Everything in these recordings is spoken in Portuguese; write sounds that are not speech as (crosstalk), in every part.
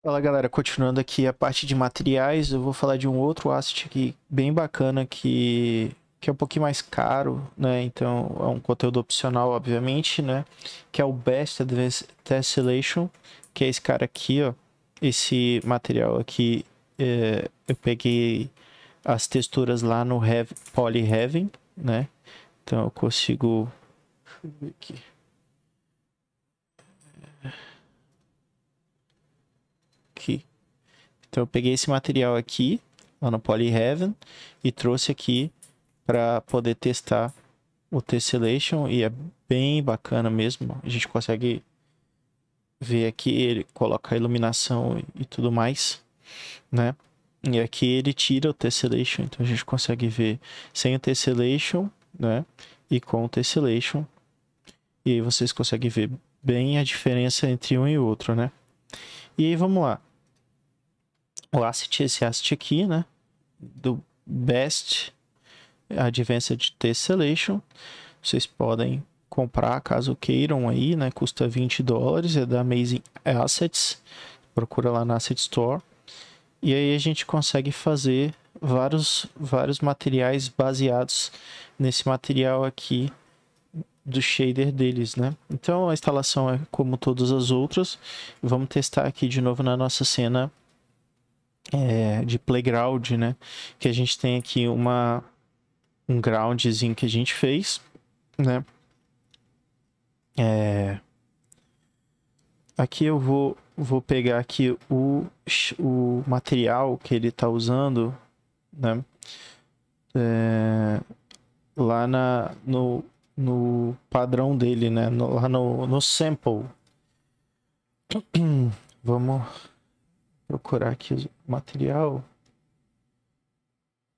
Fala galera, continuando aqui a parte de materiais, eu vou falar de um outro asset aqui bem bacana que, que é um pouquinho mais caro, né? Então é um conteúdo opcional, obviamente, né? Que é o Best Advanced Tessellation, que é esse cara aqui, ó. Esse material aqui, é, eu peguei as texturas lá no Heaven, Poly Heaven, né? Então eu consigo. Deixa eu ver aqui. Então eu peguei esse material aqui, lá no Polyheaven, e trouxe aqui para poder testar o Tessellation e é bem bacana mesmo. A gente consegue ver aqui, ele coloca a iluminação e tudo mais, né? E aqui ele tira o Tessellation, então a gente consegue ver sem o Tessellation, né? E com o Tessellation. E aí vocês conseguem ver bem a diferença entre um e outro, né? E aí vamos lá o asset, esse asset aqui, né? Do Best Advanced Test Selection. Vocês podem comprar caso queiram aí, né? Custa 20 dólares, é da Amazing Assets. Procura lá na Asset Store. E aí a gente consegue fazer vários, vários materiais baseados nesse material aqui do shader deles, né? Então a instalação é como todas as outras. Vamos testar aqui de novo na nossa cena é, de playground, né? Que a gente tem aqui uma, um groundzinho que a gente fez, né? É... Aqui eu vou, vou pegar aqui o, o material que ele está usando, né? É... Lá na, no, no padrão dele, né? No, lá no, no sample. (clears throat) Vamos procurar aqui o material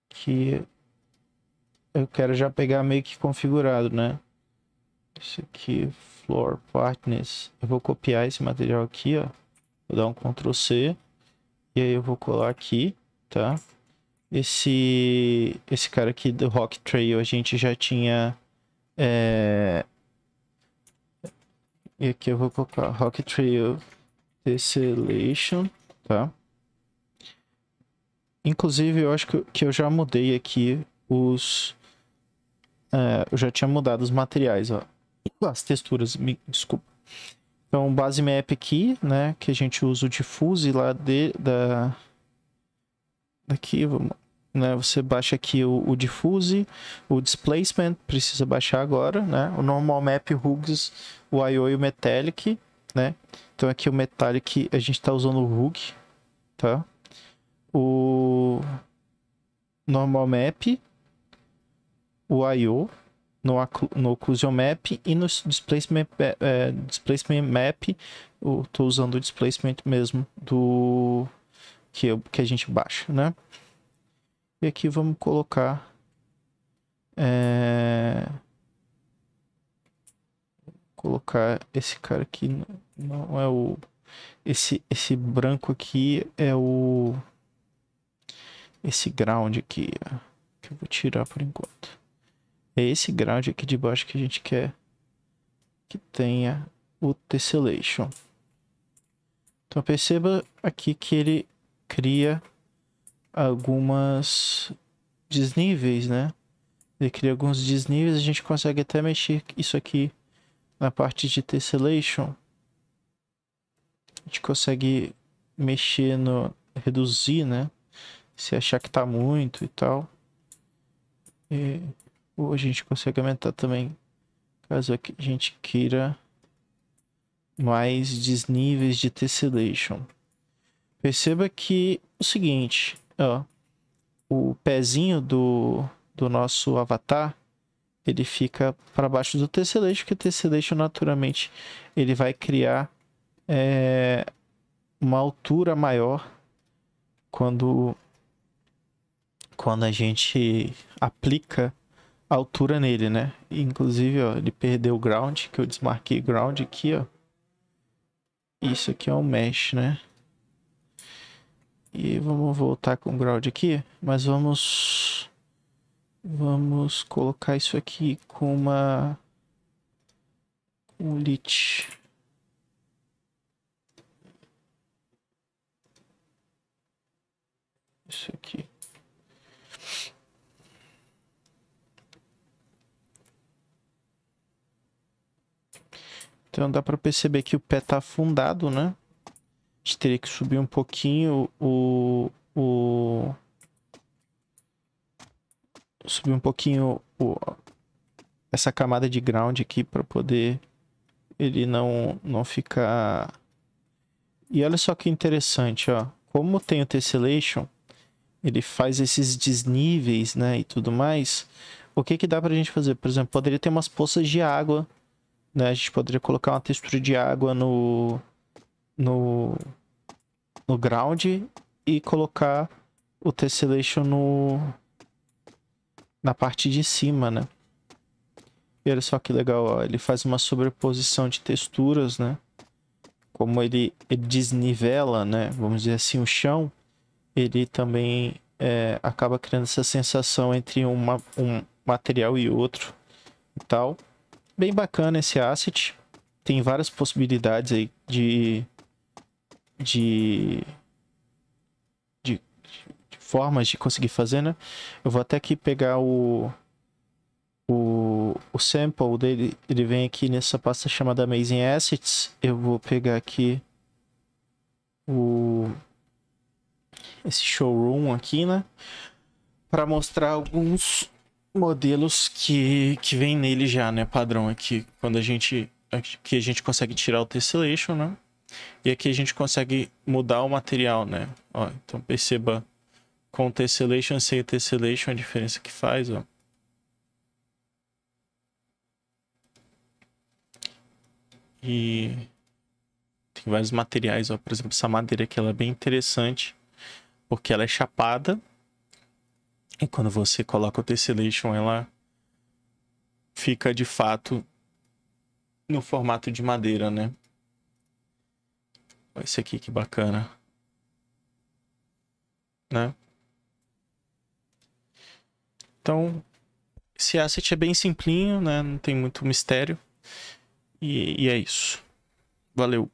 que eu quero já pegar meio que configurado, né? Isso aqui, Floor Partners. Eu vou copiar esse material aqui, ó. Vou dar um Ctrl C. E aí eu vou colar aqui, tá? Esse, esse cara aqui do Rock Trail a gente já tinha... É... E aqui eu vou colocar Rock Trail Tessellation tá? Inclusive, eu acho que, que eu já mudei aqui os... É, eu já tinha mudado os materiais, ó. As texturas, me desculpa. Então, base map aqui, né? Que a gente usa o diffuse lá de, da... Daqui, vamos... Né, você baixa aqui o, o, diffuse, o displacement precisa baixar agora, né? O normal map, rugs, o IO e o metallic, né? Então aqui o metallic a gente está usando o rug, tá? O normal map, o I.O., no, no occlusion map e no displacement, é, displacement map, eu tô usando o displacement mesmo do que, eu, que a gente baixa, né? E aqui vamos colocar é, colocar esse cara aqui não é o esse, esse branco aqui é o... Esse ground aqui, que eu vou tirar por enquanto. É esse ground aqui de baixo que a gente quer que tenha o tessellation. Então perceba aqui que ele cria algumas desníveis, né? Ele cria alguns desníveis, a gente consegue até mexer isso aqui na parte de tessellation gente consegue mexer no. reduzir, né? Se achar que tá muito e tal. E, ou a gente consegue aumentar também, caso a gente queira mais desníveis de tessellation. Perceba que o seguinte, ó, o pezinho do, do nosso avatar, ele fica para baixo do tessellation, porque o tessellation naturalmente ele vai criar é, uma altura maior quando quando a gente aplica a altura nele, né? Inclusive, ó, ele perdeu o ground, que eu desmarquei ground aqui, ó. Isso aqui é um mesh, né? E vamos voltar com o ground aqui, mas vamos vamos colocar isso aqui com uma um lit isso aqui. Então dá para perceber que o pé tá afundado, né? A gente teria que subir um pouquinho o, o subir um pouquinho o, essa camada de ground aqui para poder ele não não ficar. E olha só que interessante, ó. Como tem o tessellation, ele faz esses desníveis, né, e tudo mais, o que que dá pra gente fazer? Por exemplo, poderia ter umas poças de água, né, a gente poderia colocar uma textura de água no, no, no ground e colocar o tessellation no, na parte de cima, né. E olha só que legal, ó, ele faz uma sobreposição de texturas, né, como ele, ele desnivela, né, vamos dizer assim, o chão, ele também é, acaba criando essa sensação entre uma, um material e outro e tal. Bem bacana esse asset. Tem várias possibilidades aí de, de, de, de formas de conseguir fazer, né? Eu vou até aqui pegar o, o, o sample dele. Ele vem aqui nessa pasta chamada Amazing Assets. Eu vou pegar aqui o esse showroom aqui, né? Para mostrar alguns modelos que, que vem nele já, né? Padrão aqui, quando a gente aqui a gente consegue tirar o tessellation, né? E aqui a gente consegue mudar o material, né? Ó, então perceba com o tessellation e sem o tessellation a diferença que faz, ó. E tem vários materiais, ó. Por exemplo, essa madeira aqui ela é bem interessante porque ela é chapada. E quando você coloca o Tessellation, ela fica de fato no formato de madeira, né? Olha esse aqui, que bacana. Né? Então, esse asset é bem simplinho, né? Não tem muito mistério. e, e é isso. Valeu.